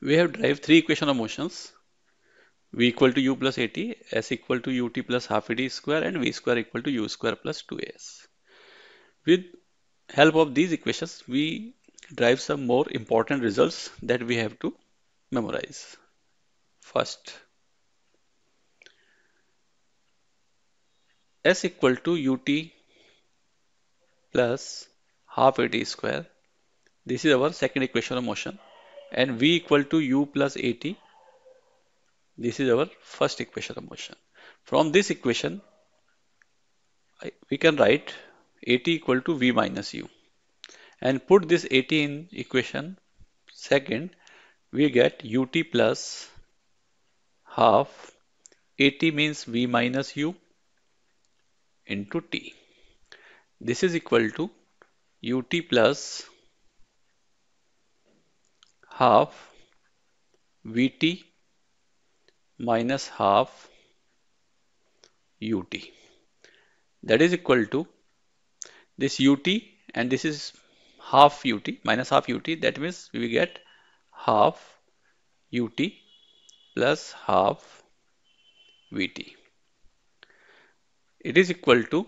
we have derived three equation of motions v equal to u plus at s equal to ut plus half ad square and v square equal to u square plus 2as with help of these equations we derive some more important results that we have to memorize first s equal to ut plus half at square this is our second equation of motion and V equal to U plus AT. This is our first equation of motion. From this equation, we can write AT equal to V minus U and put this AT in equation second, we get UT plus half AT means V minus U into T. This is equal to UT plus half Vt minus half ut. That is equal to this ut and this is half ut minus half ut that means we get half ut plus half vt. It is equal to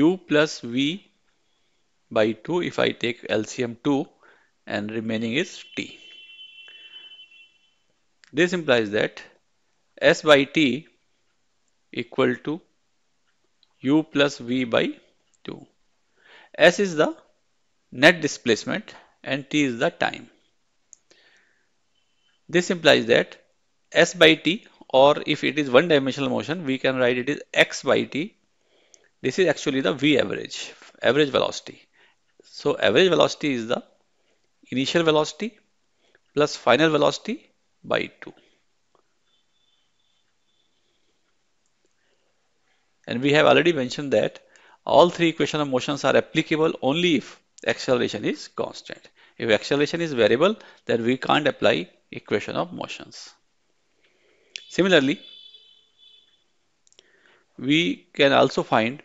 u plus v by 2 if I take LCM 2 and remaining is t. This implies that S by T equal to U plus V by 2. S is the net displacement and T is the time. This implies that S by T or if it is one dimensional motion we can write it is X by T. This is actually the V average, average velocity. So average velocity is the initial velocity plus final velocity by 2 and we have already mentioned that all three equation of motions are applicable only if acceleration is constant if acceleration is variable then we can't apply equation of motions similarly we can also find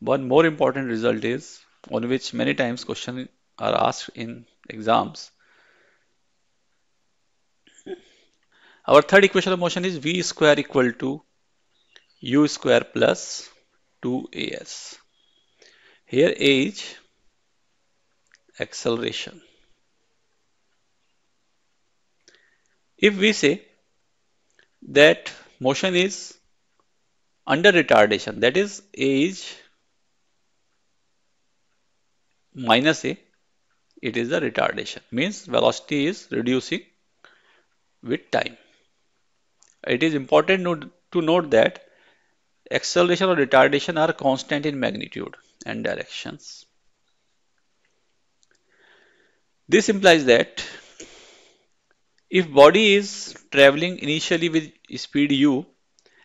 one more important result is on which many times question are asked in exams Our third equation of motion is V square equal to U square plus 2as. Here a is acceleration. If we say that motion is under retardation, that is a is minus a, it is the retardation, means velocity is reducing with time. It is important to note that acceleration or retardation are constant in magnitude and directions. This implies that if body is traveling initially with speed u,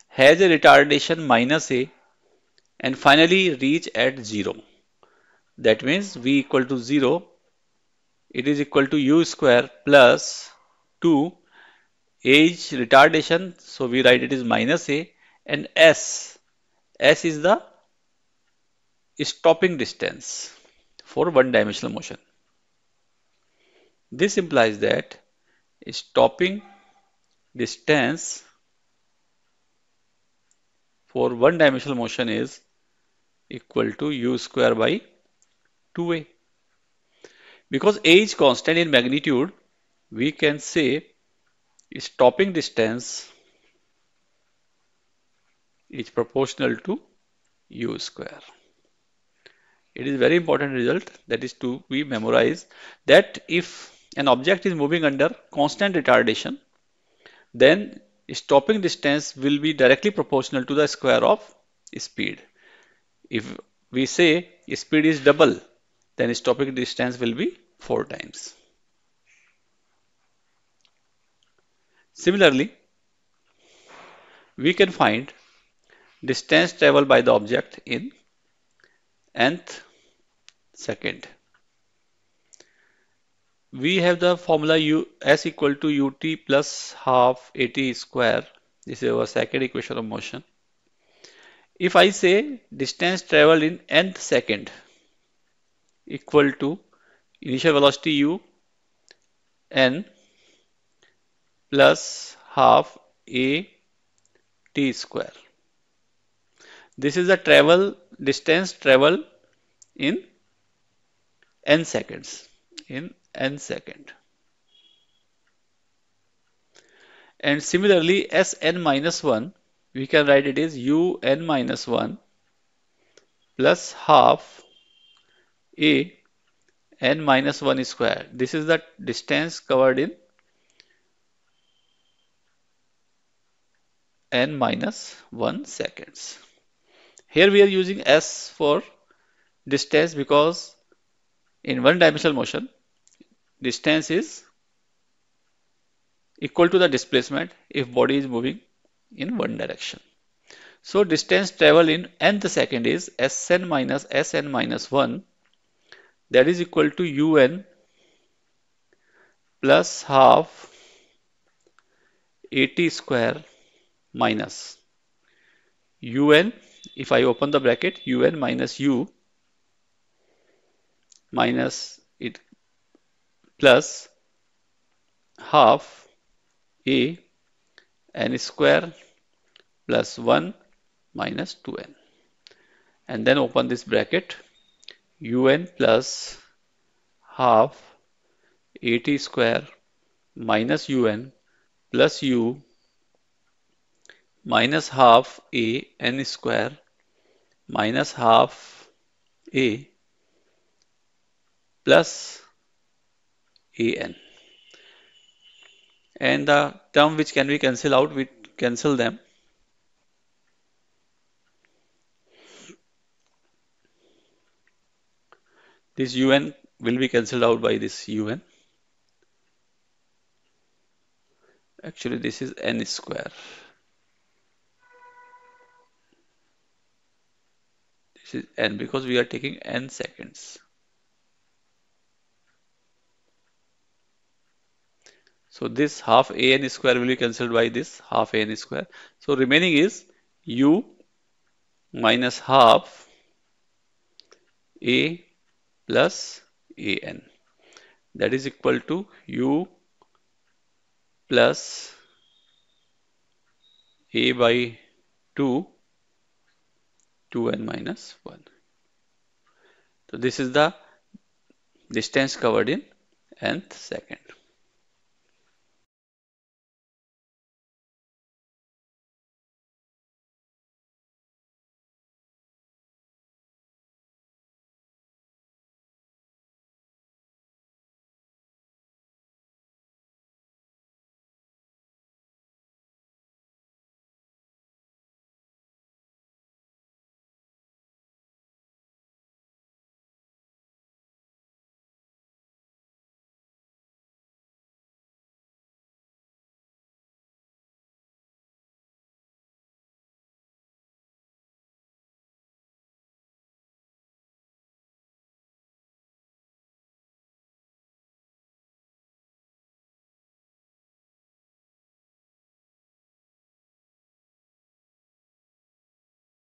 has a retardation minus a and finally reach at 0. That means v equal to 0, it is equal to u square plus 2 age retardation so we write it is minus a and s s is the stopping distance for one dimensional motion this implies that stopping distance for one dimensional motion is equal to u square by 2a because age constant in magnitude we can say stopping distance is proportional to u square. It is very important result that is to be memorized that if an object is moving under constant retardation, then stopping distance will be directly proportional to the square of speed. If we say speed is double, then stopping distance will be four times. Similarly, we can find distance traveled by the object in nth second. We have the formula u s equal to ut plus half at square. This is our second equation of motion. If I say distance traveled in nth second equal to initial velocity u n plus half a t square. This is the travel distance travel in n seconds in n second. And similarly s n minus 1 we can write it is u n minus 1 plus half a n minus 1 square. This is the distance covered in n minus 1 seconds. Here we are using s for distance because in one dimensional motion distance is equal to the displacement if body is moving in one direction. So distance travel in nth second is Sn minus Sn minus 1 that is equal to Un plus half 80 square minus un, if I open the bracket, un minus u minus it plus half a n square plus 1 minus 2n and then open this bracket un plus half at square minus un plus u minus half a n square minus half a plus a n and the term which can be cancelled out we cancel them this un will be cancelled out by this un actually this is n square This is n because we are taking n seconds. So this half a n square will be cancelled by this half a n square. So remaining is u minus half a plus a n. That is equal to u plus a by 2 2n minus 1. So this is the distance covered in nth second.